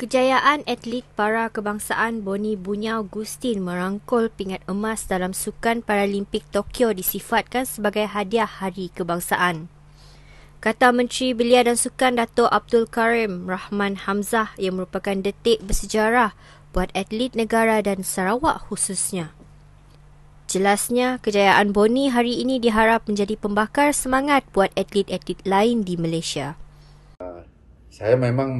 Kejayaan atlet para kebangsaan Boni Bunyau Gustin merangkul pingat emas dalam Sukan Paralimpik Tokyo disifatkan sebagai hadiah Hari Kebangsaan. Kata Menteri Belia dan Sukan Dato' Abdul Karim Rahman Hamzah yang merupakan detik bersejarah buat atlet negara dan Sarawak khususnya. Jelasnya, kejayaan Boni hari ini diharap menjadi pembakar semangat buat atlet-atlet lain di Malaysia saya memang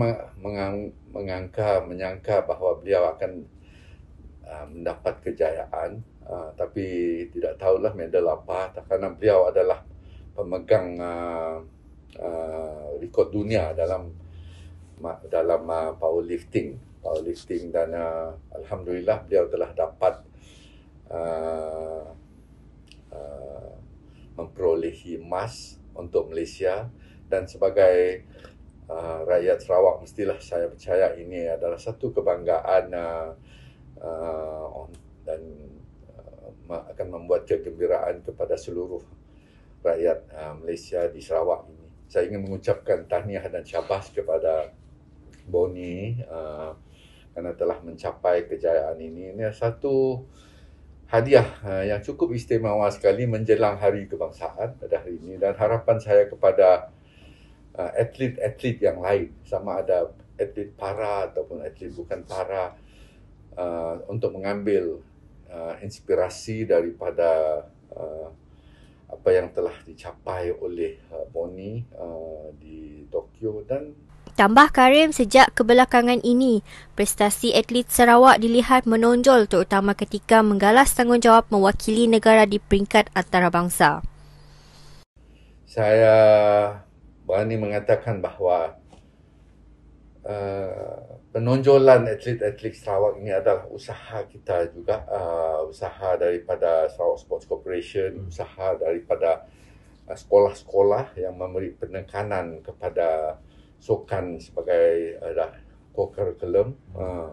mengangka menyangka bahawa beliau akan uh, mendapat kejayaan uh, tapi tidak tahulah medal apa kerana beliau adalah pemegang uh, uh, rekod dunia dalam dalam uh, powerlifting powerlifting dan uh, alhamdulillah beliau telah dapat uh, uh, memperolehi emas untuk Malaysia dan sebagai Ah, rakyat Sarawak mestilah saya percaya ini adalah satu kebanggaan uh, uh, dan uh, akan membuat kegembiraan kepada seluruh rakyat uh, Malaysia di Sarawak ini. Saya ingin mengucapkan tahniah dan syabas kepada Boni uh, kerana telah mencapai kejayaan ini. Ini satu hadiah uh, yang cukup istimewa sekali menjelang hari kebangsaan pada hari ini dan harapan saya kepada uh, atlet-atlet yang lain sama ada atlet para ataupun atlet bukan para uh, untuk mengambil uh, inspirasi daripada uh, apa yang telah dicapai oleh uh, Boni uh, di Tokyo dan Tambah Karim sejak kebelakangan ini, prestasi atlet Sarawak dilihat menonjol terutama ketika menggalas tanggungjawab mewakili negara di peringkat antarabangsa. Saya Wani mengatakan bahawa uh, penonjolan atlet-atlet Sarawak ini adalah usaha kita juga uh, usaha daripada Sarawak Sports Corporation hmm. usaha daripada uh, sekolah-sekolah yang memberi penekanan kepada sokan sebagai uh, co-curriculum hmm. uh,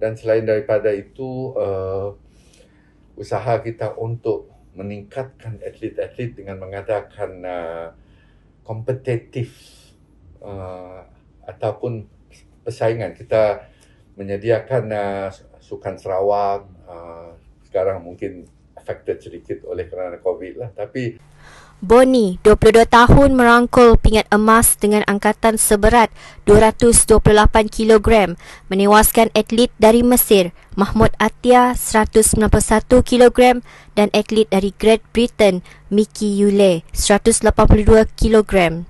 dan selain daripada itu uh, usaha kita untuk meningkatkan atlet-atlet dengan mengadakan uh, Kompetitif uh, ataupun persaingan kita menyediakan uh, sukan Sarawak uh, sekarang mungkin affected sedikit oleh kerana Covid lah tapi Bonnie, 22 tahun merangkul pingat emas dengan angkatan seberat 228 kg menewaskan atlet dari Mesir, Mahmud Atia, 191 kg dan atlet dari Great Britain, Mickey Yule, 182 kg.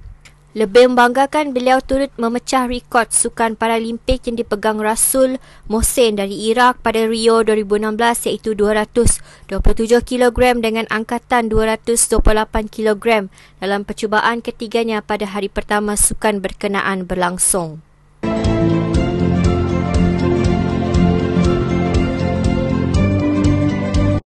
Lebih membanggakan, beliau turut memecah rekod sukan Paralimpik yang dipegang Rasul Mohsen dari Iraq pada Rio 2016 iaitu 227 kg dengan angkatan 228 kg dalam percubaan ketiganya pada hari pertama sukan berkenaan berlangsung.